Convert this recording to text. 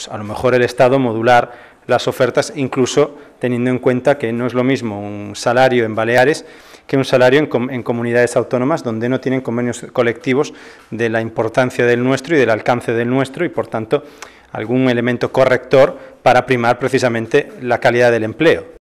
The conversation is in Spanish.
Pues, a lo mejor el Estado modular las ofertas, incluso teniendo en cuenta que no es lo mismo un salario en Baleares que un salario en comunidades autónomas donde no tienen convenios colectivos de la importancia del nuestro y del alcance del nuestro y, por tanto, algún elemento corrector para primar precisamente la calidad del empleo.